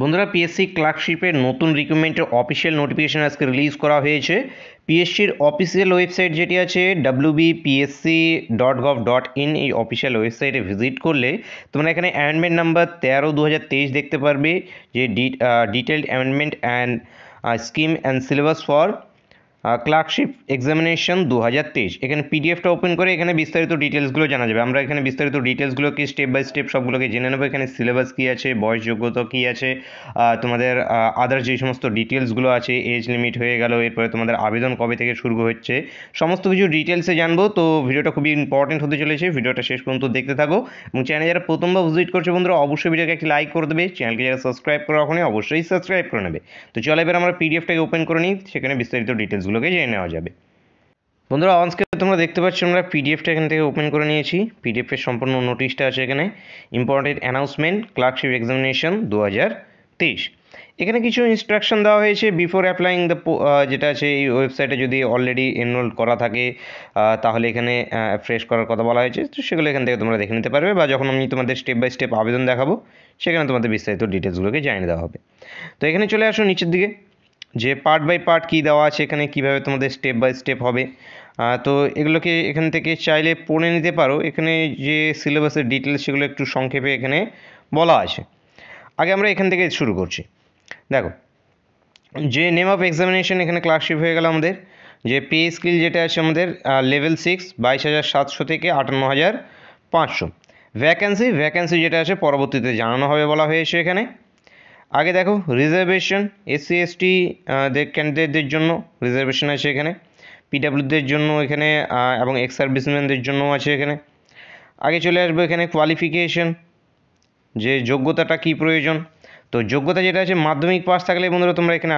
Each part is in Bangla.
বন্ধুরা পিএসসি ক্লার্কশিপের নতুন রিক্রুটমেন্টের অফিসিয়াল নোটিফিকেশান আজকে রিলিজ করা হয়েছে পিএসসির অফিসিয়াল ওয়েবসাইট যেটি আছে W PSC dot gov dot in এই অফিসিয়াল ওয়েবসাইটে ভিজিট করলে তোমরা এখানে অ্যামেন্ডমেন্ট নাম্বার তেরো দু দেখতে পারবে যে detailed amendment and scheme and syllabus for clerkship examination দু হাজার তেইশ এখানে পিডিএফটা ওপেন করে এখানে বিস্তারিত ডিটেলসগুলো জানা যাবে আমরা এখানে বিস্তারিত ডিটেলসগুলোকে স্টেপ বাই স্টেপ সবগুলোকে জেনে নেবো এখানে সিলেবাস কী আছে বয়স যোগ্যতা কী আছে তোমাদের আদার যে সমস্ত ডিটেলসগুলো আছে এজ লিমিট হয়ে গেল এরপরে তোমাদের আবেদন কবে থেকে শুরু হচ্ছে সমস্ত কিছু ডিটেলসে জানবো তো ভিডিওটা খুবই ইম্পর্টেন্ট হতে চলেছে ভিডিওটা শেষ পর্যন্ত দেখতে থাকো এবং চ্যানেল যারা প্রথমবার ভিজিট করছে বন্ধুরা অবশ্যই ভিডিওকে একটি লাইক করে দেবে চ্যানেলকে যারা সাবস্ক্রাইব করা ওখানে অবশ্যই সাবস্ক্রাইব করে নেবে তো চলো এবার আমরা পিডিএফটাকে ওপেন করে নিই সেখানে বিস্তারিত ডিটেলসগুলো সেগুলোকে জেনে নেওয়া যাবে বন্ধুরা অনস্কে তোমরা দেখতে পাচ্ছ আমরা পিডিএফটা এখান থেকে ওপেন করে নিয়েছি পিডিএফের সম্পূর্ণ নোটিশটা আছে এখানে ইম্পর্টেন্ট অ্যানাউন্সমেন্ট ক্লার্কশিপ এক্সামিনেশন দু তেইশ এখানে কিছু ইনস্ট্রাকশন দেওয়া হয়েছে বিফোর অ্যাপ্লাইং দ্য যেটা আছে এই ওয়েবসাইটে যদি অলরেডি এনরোল করা থাকে তাহলে এখানে ফ্রেশ করার কথা বলা হয়েছে তো সেগুলো এখান থেকে তোমরা দেখে নিতে পারবে বা যখন আমি তোমাদের স্টেপ বাই স্টেপ আবেদন দেখাবো সেখানে তোমাদের বিস্তারিত ডিটেলসগুলোকে জানিয়ে দেওয়া হবে তো এখানে চলে আসো নিচের দিকে যে পার্ট বাই পার্ট কী দেওয়া আছে এখানে কিভাবে তোমাদের স্টেপ বাই স্টেপ হবে তো এগুলোকে এখান থেকে চাইলে পড়ে নিতে পারো এখানে যে সিলেবাসের ডিটেলস সেগুলো একটু সংক্ষেপে এখানে বলা আছে আগে আমরা এখান থেকে শুরু করছি দেখো যে নেম অফ এক্সামিনেশন এখানে ক্লাসশিপ হয়ে গেল আমাদের যে পে স্কিল যেটা আছে আমাদের লেভেল সিক্স বাইশ হাজার সাতশো থেকে আটান্ন হাজার পাঁচশো ভ্যাকেন্সি ভ্যাকেন্সি যেটা আছে পরবর্তীতে জানানো হবে বলা হয়েছে এখানে আগে দেখো রিজার্ভেশন এসসি এসটি ক্যান্ডিডেটদের জন্য রিজার্ভেশন আছে এখানে পিডাব্লিউদের জন্য এখানে এবং এক্স সার্ভিসম্যানদের জন্য আছে এখানে আগে চলে আসবো এখানে কোয়ালিফিকেশন যে যোগ্যতাটা কি প্রয়োজন তো যোগ্যতা যেটা আছে মাধ্যমিক পাস থাকলে বন্ধুরা তোমরা এখানে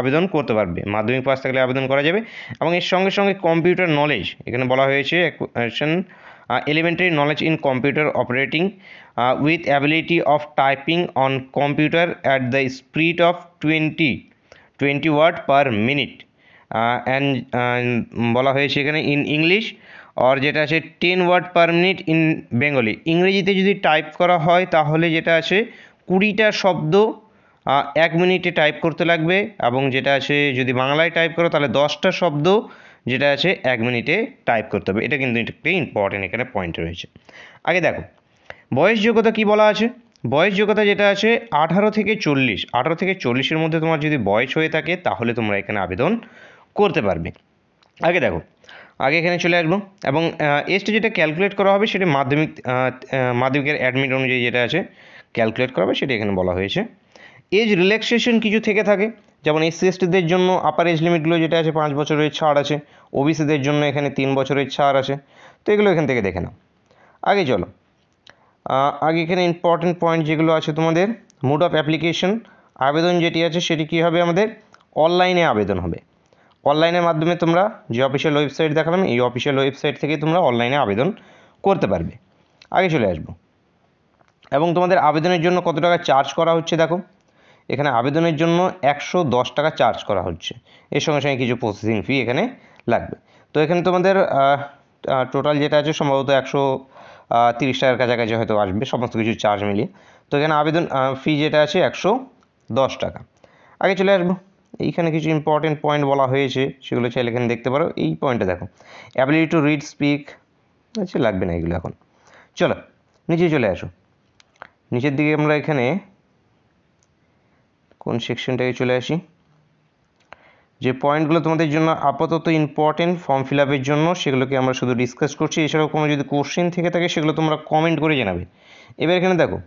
আবেদন করতে পারবে মাধ্যমিক পাস থাকলে আবেদন করা যাবে এবং এর সঙ্গে সঙ্গে কম্পিউটার নলেজ এখানে বলা হয়েছে elementary knowledge in computer operating uh, with ability of typing on computer at the speed of 20 20 word per minute and uh, uh, বলা হয়েছে এখানে ইন ইংলিশ আর যেটা আছে ten word per minute in Bengali ইংরেজিতে যদি টাইপ করা হয় তাহলে যেটা আছে কুড়িটা শব্দ uh, এক মিনিটে টাইপ করতে লাগবে এবং যেটা আছে যদি বাংলায় টাইপ করো তাহলে দশটা শব্দ যেটা আছে এক মিনিটে টাইপ করতে হবে এটা কিন্তু একটা ইম্পর্টেন্ট এখানে পয়েন্ট রয়েছে আগে দেখো বয়স যোগ্যতা কি বলা আছে বয়স যোগ্যতা যেটা আছে আঠারো থেকে চল্লিশ আঠারো থেকে চল্লিশের মধ্যে তোমার যদি বয়স হয়ে থাকে তাহলে তোমরা এখানে আবেদন করতে পারবে আগে দেখো আগে এখানে চলে আসবো এবং এসটি যেটা ক্যালকুলেট করা হবে সেটা মাধ্যমিক মাধ্যমিকের অ্যাডমিট অনুযায়ী যেটা আছে ক্যালকুলেট করা হবে সেটা এখানে বলা হয়েছে এজ রিল্যাক্সেশন কিছু থেকে থাকে যেমন এসসি এসটিদের জন্য আপার এজ লিমিটগুলো যেটা আছে পাঁচ বছরের ছাড় আছে ওবিসিদের জন্য এখানে তিন বছরের ছাড় আছে তো এগুলো এখান থেকে দেখে নাও আগে চলো আগে এখানে ইম্পর্টেন্ট পয়েন্ট যেগুলো আছে তোমাদের মোড অফ অ্যাপ্লিকেশন আবেদন যেটি আছে সেটি কী হবে আমাদের অনলাইনে আবেদন হবে অনলাইনের মাধ্যমে তোমরা যে অফিসিয়াল ওয়েবসাইট দেখালাম এই অফিসিয়াল ওয়েবসাইট থেকে তোমরা অনলাইনে আবেদন করতে পারবে আগে চলে আসবো এবং তোমাদের আবেদনের জন্য কত টাকা চার্জ করা হচ্ছে দেখো এখানে আবেদনের জন্য একশো দশ টাকা চার্জ করা হচ্ছে এর সঙ্গে সঙ্গে কিছু প্রসেসিং ফি এখানে লাগবে তো এখানে তোমাদের টোটাল যেটা আছে সম্ভবত একশো তিরিশ টাকার কাছাকাছি হয়তো আসবে সমস্ত কিছু চার্জ মিলিয়ে তো এখানে আবেদন ফি যেটা আছে একশো দশ টাকা আগে চলে আসবো এইখানে কিছু ইম্পর্টেন্ট পয়েন্ট বলা হয়েছে সেগুলো চাইলে এখানে দেখতে পারো এই পয়েন্টটা দেখো অ্যাবিলিটি টু রিড স্পিক আচ্ছা লাগবে না এগুলো এখন চলো নিচে চলে আসো নিচের দিকে আমরা এখানে কোন সেকশনটাকে চলে আসি যে পয়েন্টগুলো তোমাদের জন্য আপাতত ইম্পর্টেন্ট ফর্ম ফিল আপের জন্য সেগুলোকে আমরা শুধু ডিসকাস করছি এছাড়াও কোনো যদি কোশ্চেন থেকে থাকে সেগুলো তোমরা কমেন্ট করে জানাবে এবার এখানে দেখো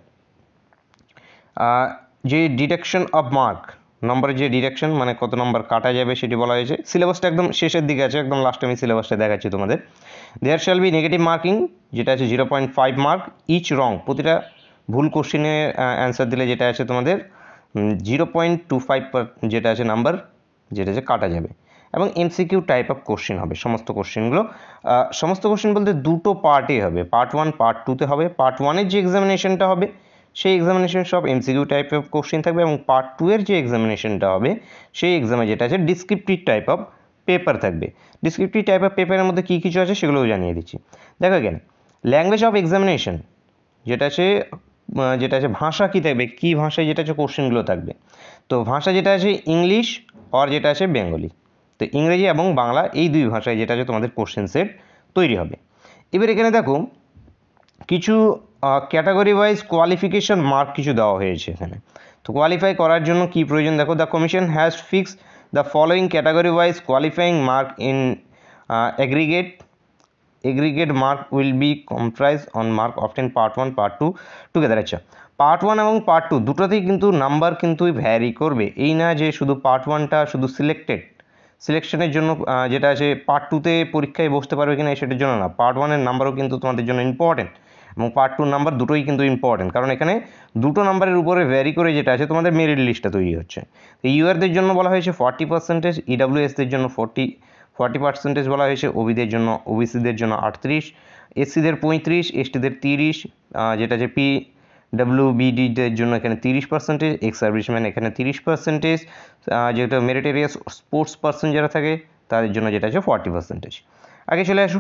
যে ডিডাকশন অফ মার্ক নম্বরের যে ডিডাকশন মানে কত নম্বর কাটা যাবে সেটি বলা হয়েছে সিলেবাসটা একদম শেষের দিকে আছে একদম লাস্টে আমি সিলেবাসটা দেখাচ্ছি তোমাদের there shall be negative marking যেটা আছে zero point five mark each wrong প্রতিটা ভুল কোশ্চিনের অ্যান্সার দিলে যেটা আছে তোমাদের জিরো পয়েন্ট টু ফাইভ যেটা আছে নাম্বার যেটা যে কাটা যাবে এবং এমসিকিউ টাইপ অফ কোশ্চেন হবে সমস্ত কোশ্চেনগুলো সমস্ত কোশ্চেন বলতে দুটো পার্টে হবে পার্ট ওয়ান পার্ট টুতে হবে পার্ট ওয়ানের যে এক্সামিনেশনটা হবে সেই এক্সামিনেশন সব এমসিকিউ টাইপ অফ কোশ্চেন থাকবে এবং পার্ট টু এর যে এক্সামিনেশনটা হবে সেই এক্সামে যেটা আছে ডিসক্রিপটিভ টাইপ অফ পেপার থাকবে ডিসক্রিপটিভ টাইপ অফ পেপারের মধ্যে কী কিছু আছে সেগুলোও জানিয়ে দিচ্ছি দেখো কেন ল্যাঙ্গুয়েজ অফ এক্সামিনেশন যেটা আছে যেটা আছে ভাষা কী থাকবে কী ভাষায় যেটা আছে কোশ্চেনগুলো থাকবে তো ভাষা যেটা আছে ইংলিশ আর যেটা আছে বেঙ্গলি তো ইংরেজি এবং বাংলা এই দুই ভাষায় যেটা আছে তোমাদের কোশ্চেন সেট তৈরি হবে এবার এখানে দেখো কিছু ক্যাটাগরি ওয়াইজ কোয়ালিফিকেশন মার্ক কিছু দেওয়া হয়েছে এখানে তো কোয়ালিফাই করার জন্য কি প্রয়োজন দেখো the commission has fix the following category wise qualifying mark in aggregate aggregate mark will be comprised on mark obtained part 1 part 2 together আচ্ছা পার্ট ওয়ান এবং পার্ট টু দুটোতেই কিন্তু নাম্বার কিন্তু ভ্যারি করবে এই না যে শুধু পার্ট ওয়ানটা শুধু সিলেক্টেড সিলেকশনের জন্য যেটা আছে পার্ট টুতে পরীক্ষায় বসতে পারবে কিনা সেটার জন্য না পার্ট ওয়ানের নাম্বারও কিন্তু তোমাদের জন্য ইম্পর্টেন্ট এবং পার্ট টুর নাম্বার দুটোই কিন্তু ইম্পর্টেন্ট কারণ এখানে দুটো নাম্বারের উপরে ভ্যারি করে যেটা আছে তোমাদের মেরিট লিস্টটা তৈরি হচ্ছে তো ইউআরদের জন্য বলা হয়েছে ফর্টি পার্সেন্টেজ ইডাব্লিউএসদের জন্য ফোর্টি ফর্টি পার্সেন্টেজ বলা হয়েছে ওবিদের জন্য ওবিসিদের জন্য আটত্রিশ এসসিদের পঁয়ত্রিশ এসটিদের তিরিশ যেটা যে পি ডাব্লিউবিডিদের জন্য এখানে তিরিশ পার্সেন্টেজ এক্স সার্ভিসম্যান এখানে তিরিশ পার্সেন্টেজ যেটা মেরিটেরিয়াস স্পোর্টস পার্সন যারা থাকে তাদের জন্য যেটা আছে ফর্টি পার্সেন্টেজ আগে চলে আসো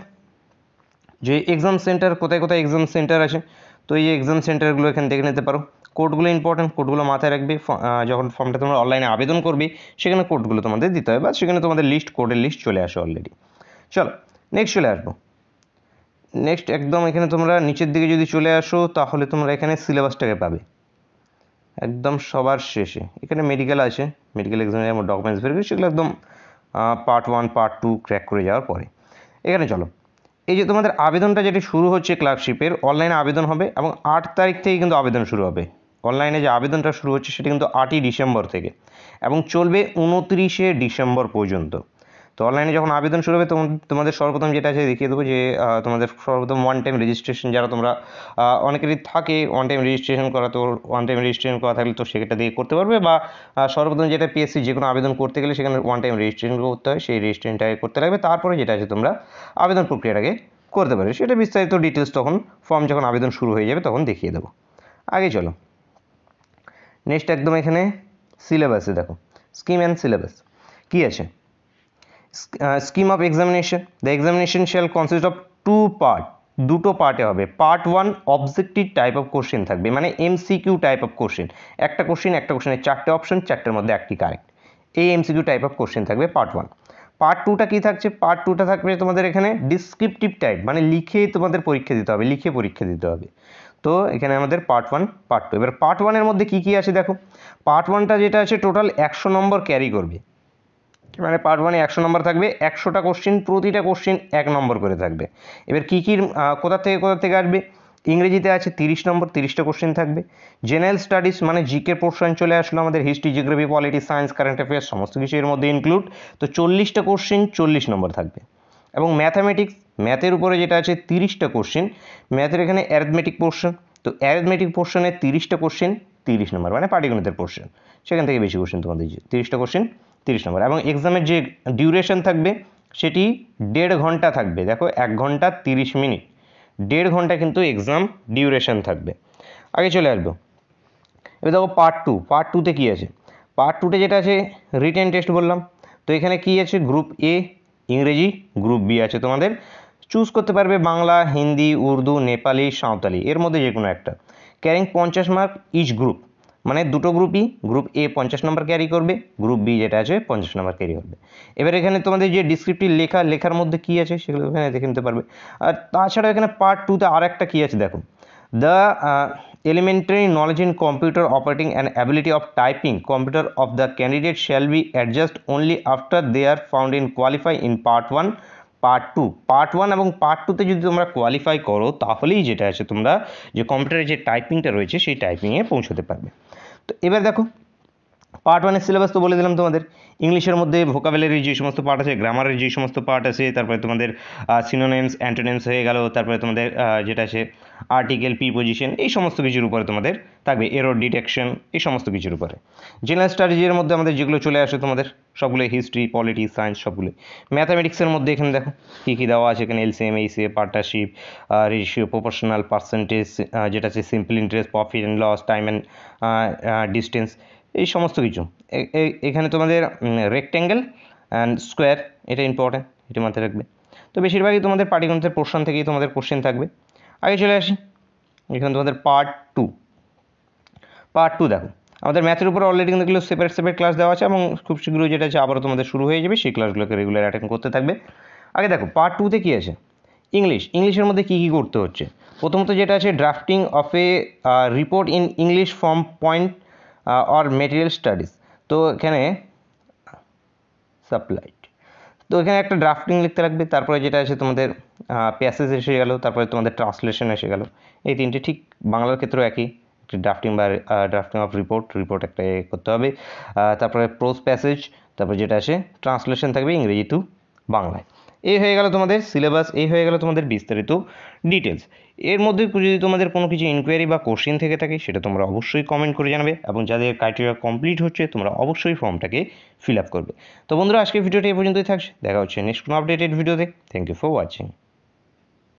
যে এক্সাম সেন্টার কোথায় কোথায় এক্সাম সেন্টার আছে তো এই এক্সাম সেন্টারগুলো এখানে দেখে নিতে পারো কোডগুলো ইম্পর্টেন্ট কোডগুলো মাথায় রাখবে যখন ফর্মটা তোমরা অনলাইনে আবেদন করবে সেখানে কোডগুলো তোমাদের দিতে হবে বা সেখানে তোমাদের লিস্ট কোডের লিস্ট চলে আসে অলরেডি চলো নেক্সট চলে আসবো নেক্সট একদম এখানে তোমরা নিচের দিকে যদি চলে আসো তাহলে তোমরা এখানে সিলেবাসটাকে পাবে একদম সবার শেষে এখানে মেডিকেল আছে মেডিকেল এক্সামের আমার ডকুমেন্টস বেরোবে সেগুলো একদম part one part two crack করে যাওয়ার পরে এখানে চলো এই যে তোমাদের আবেদনটা যেটি শুরু হচ্ছে ক্লার্কশিপের অনলাইনে আবেদন হবে এবং আট তারিখ থেকে কিন্তু আবেদন শুরু হবে অনলাইনে যে আবেদনটা শুরু হচ্ছে সেটা কিন্তু আটই ডিসেম্বর থেকে এবং চলবে উনত্রিশে ডিসেম্বর পর্যন্ত তো অনলাইনে যখন আবেদন শুরু হবে তখন তোমাদের সর্বপ্রথম যেটা আছে দেখিয়ে দেবো যে তোমাদের সর্বপ্রথম ওয়ান টাইম রেজিস্ট্রেশন যারা তোমরা অনেকেরই থাকে ওয়ান টাইম রেজিস্ট্রেশন করা তো ওয়ান টাইম রেজিস্ট্রেশন করা থাকলে তো সেটা দিয়ে করতে পারবে বা সর্বপ্রথম যেটা পিএসসি যে কোনো আবেদন করতে গেলে সেখানে ওয়ান টাইম রেজিস্ট্রেশন করতে হয় সেই রেজিস্ট্রেশনটাকে করতে লাগবে তারপরে যেটা আছে তোমরা আবেদন প্রক্রিয়াটাকে করতে পারবে সেটা বিস্তারিত ডিটেলস তখন ফর্ম যখন আবেদন শুরু হয়ে যাবে তখন দেখিয়ে দেবো আগে চলো নেক্সট একদম এখানে সিলেবাসে দেখো স্কিম অ্যান্ড সিলেবাস কী আছে scheme of examination the examination shall consist of two part দুটো পার্টে হবে part one objective type of question থাকবে মানে এমসিকিউ টাইপ অফ কোশ্চেন একটা কোশ্চেন একটা কোশ্চেনের চারটে অপশন চারটের মধ্যে একটি কারেক্ট এই এমসিকিউ টাইপ অফ কোশ্চেন থাকবে পার্ট ওয়ান পার্ট টুটা কী থাকছে পার্ট টুটা থাকবে তোমাদের এখানে ডিসক্রিপটিভ টাইপ মানে লিখে তোমাদের পরীক্ষা দিতে হবে লিখে পরীক্ষা দিতে হবে তো এখানে আমাদের পার্ট ওয়ান পার্ট টু এবার পার্ট ওয়ানের মধ্যে কি কি আছে দেখো পার্ট ওয়ানটা যেটা আছে টোটাল একশো নম্বর ক্যারি করবে মানে পার্ট ওয়ানে একশো নম্বর থাকবে একশোটা কোশ্চিন প্রতিটা কোশ্চিন এক নম্বর করে থাকবে এবার কী কী কোথা থেকে কোথা থেকে আসবে ইংরেজিতে আছে তিরিশ নম্বর তিরিশটা কোশ্চেন থাকবে জেনারেল স্টাডিজ মানে জিকে পোর্শন চলে আসলো আমাদের history geography politics science current affairs সমস্ত কিছু এর মধ্যে ইনক্লুড তো চল্লিশটা কোশ্চেন চল্লিশ নম্বর থাকবে এবং ম্যাথামেটিক্স ম্যাথের উপরে যেটা আছে তিরিশটা কোশ্চেন ম্যাথের এখানে অ্যারথমেটিক পোর্শন তো অ্যারথমেটিক পোর্শনের তিরিশটা কোশ্চেন তিরিশ নম্বর মানে পাটিগণিতের পোর্শন সেখান থেকে বেশি কোশ্চেন তোমাদের তিরিশটা কোশ্চেন তিরিশ নম্বর এবং এক্সামের যে ডিউরেশন থাকবে সেটি দেড় ঘন্টা থাকবে দেখো এক ঘন্টা তিরিশ মিনিট দেড় ঘন্টা কিন্তু এক্সাম ডিউরেশন থাকবে আগে চলে আসবো এবার দেখো পার্ট টু পার্ট টুতে কী আছে পার্ট টুতে যেটা আছে রিটেন টেস্ট বললাম তো এখানে কী আছে গ্রুপ এ ইংরেজি গ্রুপ বি আছে তোমাদের চুজ করতে পারবে বাংলা হিন্দি উর্দু নেপালি সাঁওতালি এর মধ্যে যে কোনো একটা ক্যারিং পঞ্চাশ মার্ক ইচ গ্রুপ মানে দুটো গ্রুপই গ্রুপ এ পঞ্চাশ নম্বর ক্যারি করবে গ্রুপ বি যেটা আছে পঞ্চাশ নম্বর ক্যারি করবে এবার এখানে তোমাদের যে ডিসক্রিপটিভ লেখা লেখার মধ্যে কী আছে সেগুলো এখানে দেখে নিতে পারবে আর তাছাড়া এখানে পার্ট টুতে আর একটা কী আছে দেখো the elementary knowledge in computer operating and ability of typing computer of the candidate shall be adjust only after they are found in qualify in part one part two part one এবং পার্ট টুতে যদি তোমরা কোয়ালিফাই করো তাহলেই যেটা আছে তোমরা যে কম্পিউটারে যে টাইপিংটা রয়েছে সেই টাইপিংয়ে পৌঁছতে পারবে তো এবার দেখো পার্ট ওয়ানের সিলেবাস তো বলে দিলাম তোমাদের ইংলিশের মধ্যে ভোকাবেলারি যে সমস্ত পার্ট আছে গ্রামারের যে সমস্ত পার্ট আছে তারপরে তোমাদের সিনোনেমস অ্যান্টোনেমস হয়ে গেল তারপরে তোমাদের যেটা আছে আর্টিকেল পি পজিশন এই সমস্ত কিছুর উপরে তোমাদের থাকবে এরো ডিটেকশন এই সমস্ত কিছুর উপরে জেনারেল স্টাডিজের মধ্যে আমাদের যেগুলো চলে আসে তোমাদের সবগুলো হিস্ট্রি পলিটিক্স সায়েন্স সবগুলো ম্যাথামেটিক্সের মধ্যে এখানে দেখো কী কী দেওয়া আছে এখানে LCM HCF partnership ratio proportional percentage যেটা আছে simple interest profit and loss time and distance এই সমস্ত কিছু এখানে তোমাদের রেক্ট্যাঙ্গেল অ্যান্ড স্কোয়ার এটা ইম্পর্ট্যান্ট এটা মাথায় রাখবে তো বেশিরভাগই তোমাদের পাটিগণিতের পোর্শন থেকেই তোমাদের কোশ্চেন থাকবে আগে চলে আসি এখানে তোমাদের পার্ট টু পার্ট টু দেখো আমাদের ম্যাথের উপর অলরেডি কিন্তু এগুলো সেপারেট সেপারেট ক্লাস দেওয়া আছে এবং খুব শীঘ্রই যেটা আছে আবারও তোমাদের শুরু হয়ে যাবে সেই ক্লাসগুলোকে রেগুলার অ্যাটেন্ড করতে থাকবে আগে দেখো পার্ট টুতে কী আছে ইংলিশ ইংলিশের মধ্যে কী কী করতে হচ্ছে প্রথমত যেটা আছে drafting of a report in English form point or material studies তো এখানে সাপ্লাইড তো এখানে একটা ড্রাফটিং লিখতে লাগবে তারপরে যেটা আছে তোমাদের প্যাসেজ এসে গেলো তারপরে তোমাদের ট্রান্সলেশন এসে গেলো এই তিনটে ঠিক বাংলার ক্ষেত্রেও একই ড্রাফটিং বা ড্রাফটিং অফ রিপোর্ট রিপোর্ট একটা করতে হবে তারপরে প্রোজ প্যাসেজ তারপর যেটা আছে ট্রান্সলেশন থাকবে ইংরেজি টু বাংলায় এই হয়ে গেল তোমাদের সিলেবাস এই হয়ে গেল তোমাদের বিস্তারিত ডিটেলস এর মধ্যে যদি তোমাদের কোনো কিছু ইনকোয়ারি বা কোশ্চিন থেকে থাকে সেটা তোমরা অবশ্যই কমেন্ট করে জানাবে এবং যাদের ক্রাইটেরিয়া কমপ্লিট হচ্ছে তোমরা অবশ্যই ফর্মটাকে ফিল আপ করবে তো বন্ধুরা আজকে ভিডিওটি এই পর্যন্তই থাকছে দেখা হচ্ছে নেক্সট কোনো আপডেটেড ভিডিওতে থ্যাংক ইউ ফর ওয়াচিং